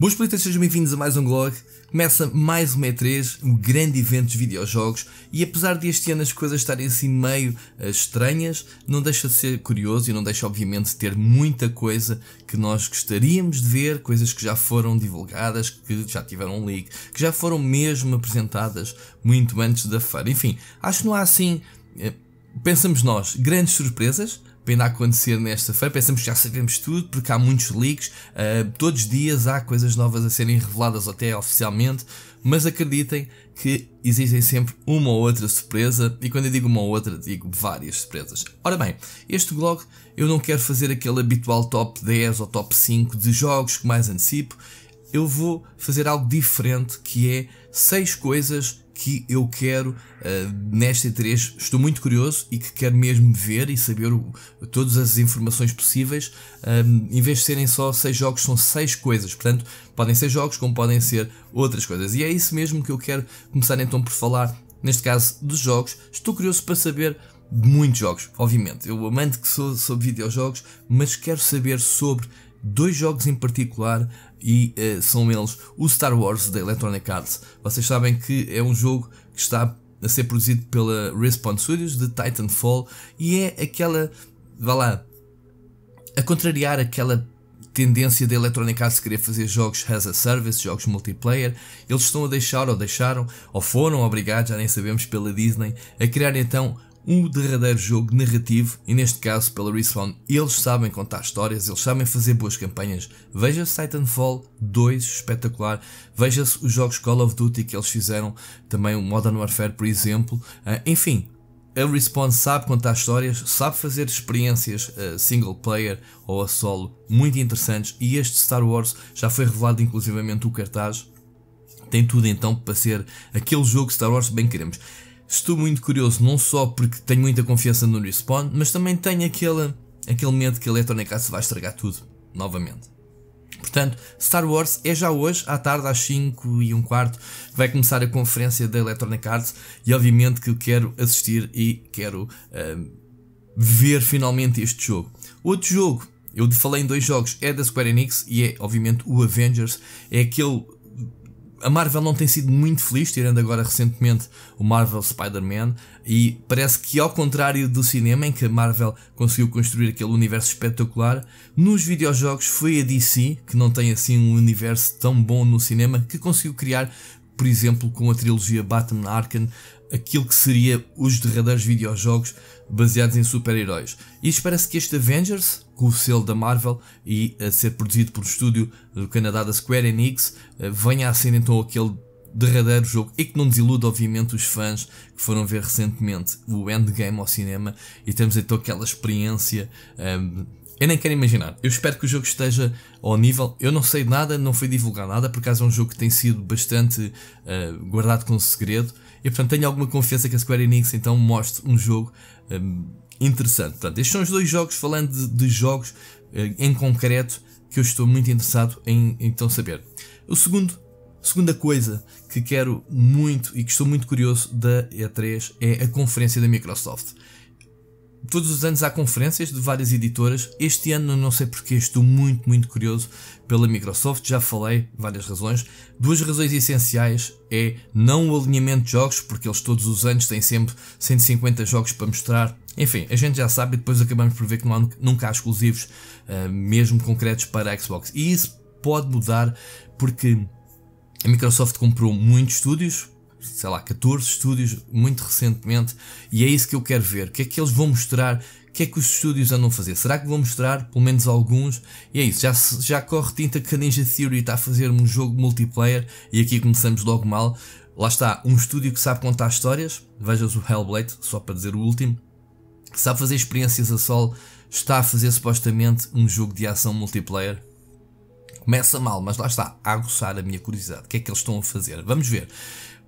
Boas politas, sejam bem-vindos a mais um blog. Começa mais um E3, um grande evento de videojogos, e apesar de este ano as coisas estarem assim meio uh, estranhas, não deixa de ser curioso e não deixa obviamente de ter muita coisa que nós gostaríamos de ver, coisas que já foram divulgadas, que já tiveram um leak, que já foram mesmo apresentadas muito antes da feira. Enfim, acho que não há assim, uh, pensamos nós, grandes surpresas, a acontecer nesta feira. Pensamos que já sabemos tudo, porque há muitos leaks, uh, todos os dias há coisas novas a serem reveladas até oficialmente, mas acreditem que existem sempre uma ou outra surpresa, e quando eu digo uma ou outra, digo várias surpresas. Ora bem, este blog eu não quero fazer aquele habitual top 10 ou top 5 de jogos que mais antecipo, eu vou fazer algo diferente que é 6 coisas que eu quero uh, nesta E3. Estou muito curioso e que quero mesmo ver e saber o, todas as informações possíveis. Um, em vez de serem só seis jogos, são seis coisas. Portanto, podem ser jogos como podem ser outras coisas. E é isso mesmo que eu quero começar então por falar, neste caso, dos jogos. Estou curioso para saber de muitos jogos, obviamente. Eu amante que sou sobre videojogos, mas quero saber sobre dois jogos em particular e uh, são eles o Star Wars da Electronic Arts. Vocês sabem que é um jogo que está a ser produzido pela Respawn Studios de Titanfall e é aquela, vá lá, a contrariar aquela tendência da Electronic Arts querer fazer jogos as a service, jogos multiplayer, eles estão a deixar ou deixaram, ou foram obrigados, já nem sabemos pela Disney, a criar então um derradeiro jogo narrativo e neste caso pela Respawn. Eles sabem contar histórias, eles sabem fazer boas campanhas. Veja-se Titanfall 2, espetacular. Veja-se os jogos Call of Duty que eles fizeram, também o Modern Warfare, por exemplo. Ah, enfim, a Respawn sabe contar histórias, sabe fazer experiências uh, single player ou a solo muito interessantes e este Star Wars já foi revelado inclusivamente o cartaz. Tem tudo então para ser aquele jogo Star Wars bem queremos. Estou muito curioso, não só porque tenho muita confiança no Respawn, mas também tenho aquele, aquele medo que a Electronic Arts vai estragar tudo, novamente. Portanto, Star Wars é já hoje, à tarde, às 5 e um quarto, vai começar a conferência da Electronic Arts e obviamente que eu quero assistir e quero uh, ver finalmente este jogo. Outro jogo, eu falei em dois jogos, é da Square Enix e é obviamente o Avengers, é aquele a Marvel não tem sido muito feliz, tirando agora recentemente o Marvel Spider-Man, e parece que ao contrário do cinema, em que a Marvel conseguiu construir aquele universo espetacular, nos videojogos foi a DC, que não tem assim um universo tão bom no cinema, que conseguiu criar por exemplo, com a trilogia Batman Arkham, aquilo que seria os derradeiros videojogos baseados em super-heróis. E espera-se que este Avengers, com o selo da Marvel e a ser produzido por um estúdio do Canadá da Square Enix, eh, venha a ser então aquele derradeiro jogo e que não desiluda, obviamente, os fãs que foram ver recentemente o Endgame ao cinema e temos então aquela experiência um, ehm, eu nem quero imaginar. Eu espero que o jogo esteja ao nível. Eu não sei nada, não foi divulgado nada, por acaso é um jogo que tem sido bastante uh, guardado com segredo. E portanto tenho alguma confiança que a Square Enix então mostre um jogo um, eh, interessante. Portanto, estes são os dois jogos, falando de, de jogos uh, em concreto, que eu estou muito interessado em então saber. O segundo Segunda coisa que quero muito e que estou muito curioso da E3 é a conferência da Microsoft. Todos os anos há conferências de várias editoras. Este ano, não sei porquê, estou muito, muito curioso pela Microsoft. Já falei várias razões. Duas razões essenciais é não o alinhamento de jogos, porque eles todos os anos têm sempre 150 jogos para mostrar. Enfim, a gente já sabe e depois acabamos por ver que não há, nunca há exclusivos, ah, mesmo concretos para a Xbox. E isso pode mudar porque a Microsoft comprou muitos estúdios, sei lá, 14 estúdios muito recentemente, e é isso que eu quero ver. O que é que eles vão mostrar? O que é que os estúdios andam a fazer? Será que vão mostrar pelo menos alguns? E é isso, já, já corre tinta que a Ninja Theory está a fazer um jogo multiplayer e aqui começamos logo mal. Lá está, um estúdio que sabe contar histórias, vejas o Hellblade, só para dizer o último, que sabe fazer experiências a sol, está a fazer supostamente um jogo de ação multiplayer começa mal, mas lá está, a aguçar a minha curiosidade. O que é que eles estão a fazer? Vamos ver.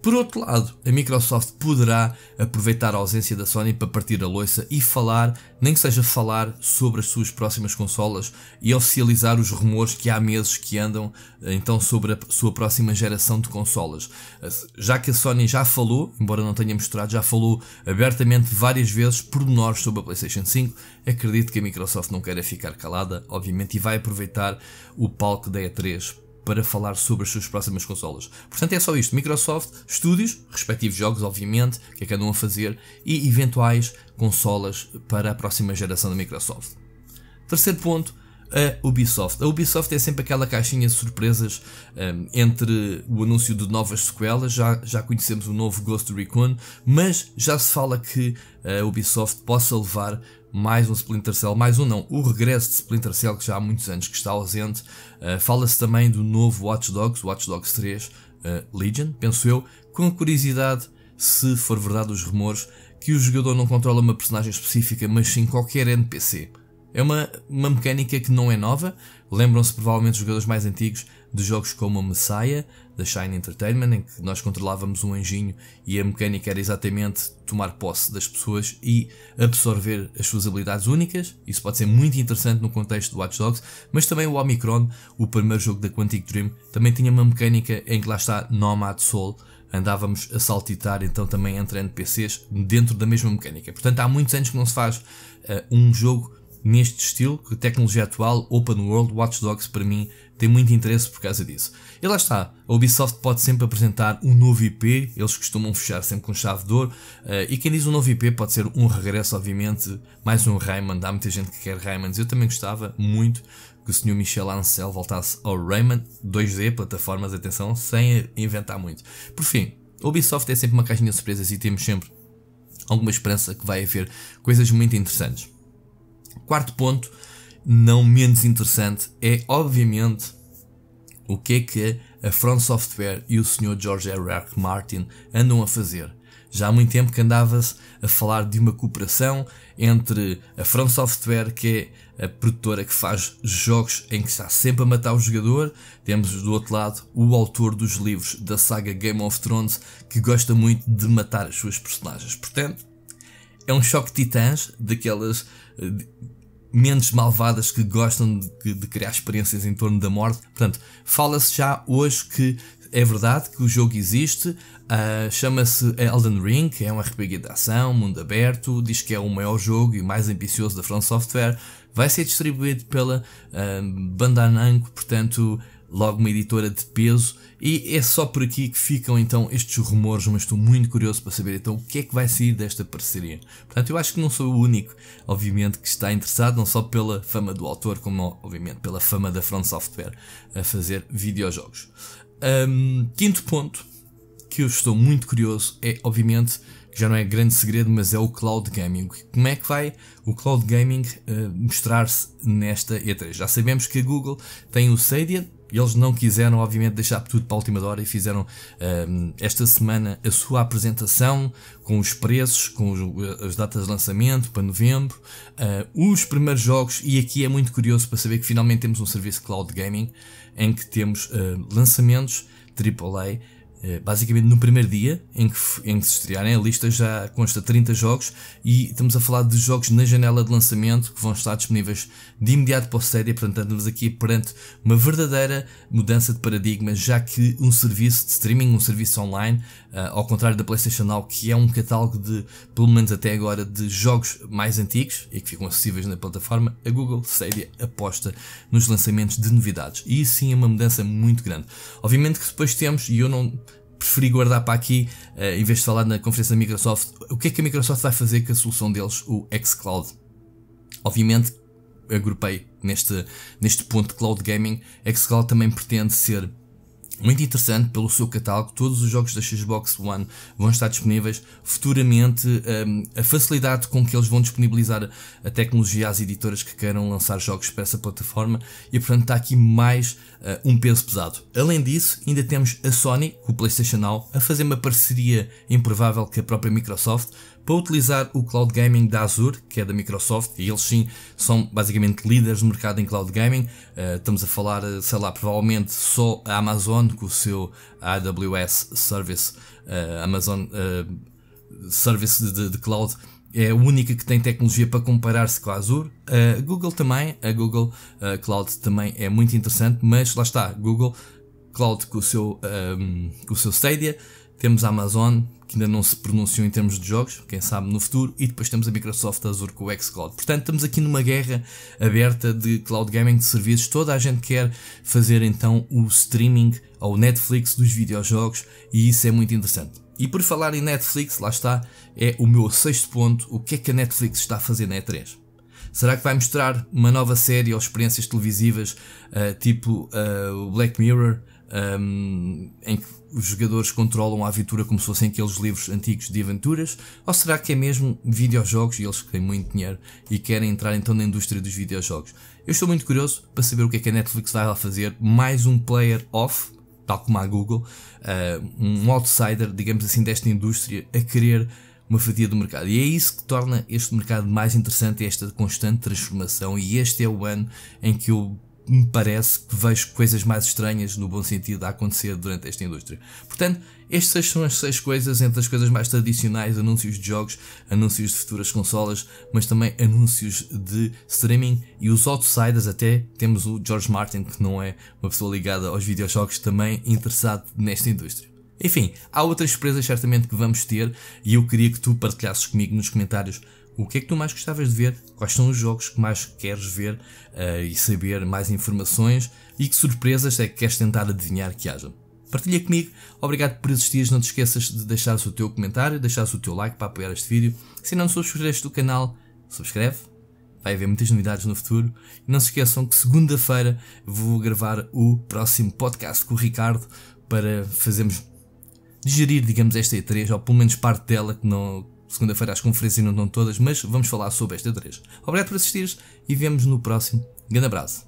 Por outro lado, a Microsoft poderá aproveitar a ausência da Sony para partir a loiça e falar, nem que seja falar sobre as suas próximas consolas e oficializar os rumores que há meses que andam eh, então sobre a sua próxima geração de consolas. Eh, já que a Sony já falou, embora não tenha mostrado, já falou abertamente várias vezes pormenores sobre a PlayStation 5, acredito que a Microsoft não queira ficar calada, obviamente, e vai aproveitar o palco da E3 para falar sobre as suas próximas consolas. Portanto, é só isto: Microsoft, estúdios, respectivos jogos, obviamente, que é que andam a fazer, e eventuais consolas para a próxima geração da Microsoft. Terceiro ponto a Ubisoft. A Ubisoft é sempre aquela caixinha de surpresas um, entre o anúncio de novas sequelas, já, já conhecemos o novo Ghost Recon, mas já se fala que a Ubisoft possa levar mais um Splinter Cell, mais um não, o regresso de Splinter Cell que já há muitos anos que está ausente. Uh, Fala-se também do novo Watch Dogs, Watch Dogs 3 uh, eh, Legion, penso eu, com curiosidade se for verdade os rumores que o jogador não controla uma personagem específica, mas sim qualquer NPC. É uma, uma mecânica que não é nova, lembram-se provavelmente os jogadores mais antigos de jogos como a Messiah, da Shine Entertainment, em que nós controlávamos um anjinho e a mecânica era exatamente tomar posse das pessoas e absorver as suas habilidades únicas. Isso pode ser muito interessante no contexto do Watch Dogs, mas também o Omicron, o primeiro jogo da Quantic Dream, também tinha uma mecânica em que lá está Nomad Soul, andávamos a saltitar então também entre NPCs dentro da mesma mecânica. Portanto, há muitos anos que não se faz uh, um jogo neste estilo, que tecnologia atual, open world, Watch Dogs para mim tem muito interesse por causa disso. E lá está, a Ubisoft pode sempre apresentar um novo IP, eles costumam fechar sempre com chave de ouro, eh, e quem diz um novo IP pode ser um regresso, obviamente, mais um Rayman, há muita gente que quer Raymonds, eu também gostava muito que o Sr. Michel Ancel voltasse ao Rayman 2D, plataformas, atenção, sem inventar muito. Por fim, a Ubisoft é sempre uma caixinha de surpresas e temos sempre alguma esperança que vai haver coisas muito interessantes. Quarto ponto, não menos interessante, é obviamente o que é que a Front Software e o Sr. George R. R. Martin andam a fazer. Já há muito tempo que andava-se a falar de uma cooperação entre a Front Software, que é a produtora que faz jogos em que está sempre a matar o jogador. Temos do outro lado o autor dos livros da saga Game of Thrones, que gosta muito de matar as suas personagens. Portanto, é um choque de titãs, daquelas eh, mentes malvadas que gostam de, de criar experiências em torno da morte. Portanto, fala-se já hoje que é verdade que o jogo existe, uh, chama-se Elden Ring, é um RPG de ação, mundo aberto, diz que é o maior jogo e mais ambicioso da From Software, vai ser distribuído pela uh, Bandai Namco, portanto logo uma editora de peso. E é só por aqui que ficam então estes rumores, mas estou muito curioso para saber então o que é que vai sair desta parceria. Portanto, eu acho que não sou o único, obviamente, que está interessado, não só pela fama do autor, como obviamente pela fama da Front Software a fazer videojogos. Um, quinto ponto que eu estou muito curioso é, obviamente, já não é grande segredo, mas é o cloud gaming. Como é que vai o cloud gaming uh, mostrar-se nesta E3? Já sabemos que a Google tem o Stadia, eles não quiseram, obviamente, deixar tudo para a última hora e fizeram um, ehm, esta semana a sua apresentação com os preços, com os, eh, as datas de lançamento para novembro, uh, os primeiros jogos. E aqui é muito curioso para saber que finalmente temos um serviço cloud gaming em que temos uh, lançamentos AAA é, basicamente no primeiro dia em que, em que se estrearem, a lista já consta 30 jogos e estamos a falar de jogos na janela de lançamento que vão estar disponíveis de imediato para o série, portanto estamos aqui perante uma verdadeira mudança de paradigma, já que um serviço de streaming, um serviço online, ah, ao contrário da PlayStation Now, que é um catálogo de, pelo menos até agora, de jogos mais antigos e que ficam acessíveis na plataforma, a Google Stadia aposta nos lançamentos de novidades. E isso sim é uma mudança muito grande. Obviamente que depois temos, e eu não preferi guardar para aqui, uh, em vez de falar na conferência da Microsoft, o que é que a Microsoft vai fazer com a solução deles, o xCloud. Obviamente, agrupei neste, neste ponto de cloud gaming, xCloud também pretende ser muito interessante pelo seu catálogo. Todos os jogos da Xbox One vão estar disponíveis futuramente. Um, a facilidade com que eles vão disponibilizar a tecnologia às editoras que queiram lançar jogos para essa plataforma e, portanto, está aqui mais uh, um peso pesado. Além disso, ainda temos a Sony, o PlayStation Now, a fazer uma parceria improvável com a própria Microsoft para utilizar o cloud gaming da Azure, que é da Microsoft, e eles sim são basicamente líderes no mercado em cloud gaming. Uh, estamos a falar, eh, sei lá, provavelmente só a Amazon com o seu AWS Service, uh, Amazon uh, Service de, de Cloud é a única que tem tecnologia para comparar-se com a Azure. A Google também, a Google Cloud também é muito interessante, mas lá está, Google cloud com o seu, um, com o seu Stadia, temos a Amazon, que ainda não se pronunciou em termos de jogos, quem sabe no futuro, e depois temos a Microsoft Azure com o xCloud. Portanto, estamos aqui numa guerra aberta de cloud gaming de serviços. Toda a gente quer fazer então o streaming ao Netflix dos videojogos e isso é muito interessante. E por falar em Netflix, lá está, é o meu sexto ponto, o que é que a Netflix está a fazer na E3. Será que vai mostrar uma nova série ou experiências televisivas, uh, tipo uh, Black Mirror, um, em que os jogadores controlam a aventura como se fossem aqueles livros antigos de aventuras? Ou será que é mesmo videojogos e eles têm muito dinheiro e querem entrar então na indústria dos videojogos? Eu estou muito curioso para saber o que é que a Netflix vai lá fazer. Mais um player off, tal como a Google, eh, um outsider, digamos assim, desta indústria a querer uma fatia do mercado. E é isso que torna este mercado mais interessante, esta constante transformação. E este é o ano em que eu me parece que vejo coisas mais estranhas, no bom sentido, a acontecer durante esta indústria. Portanto, estas são as seis coisas, entre as coisas mais tradicionais, anúncios de jogos, anúncios de futuras consolas, mas também anúncios de streaming e os outsiders até. Temos o George Martin, que não é uma pessoa ligada aos videojogos, também interessado nesta indústria. Enfim, há outras surpresas certamente que vamos ter e eu queria que tu partilhasses comigo nos comentários o que é que tu mais gostavas de ver, quais são os jogos que mais queres ver uh, e saber mais informações e que surpresas é que queres tentar adivinhar que haja. Partilha comigo, obrigado por assistir, não te esqueças de deixar o teu comentário, deixar o teu like para apoiar este vídeo. Se não subscreveste do canal, subscreve, vai haver muitas novidades no futuro. E não se esqueçam que segunda-feira vou gravar o próximo podcast com o Ricardo para fazermos digerir, digamos, esta E3, ou pelo menos parte dela que não Segunda-feira as conferências não estão todas, mas vamos falar sobre esta 3. Obrigado por assistires e vemos no próximo. Grande abraço.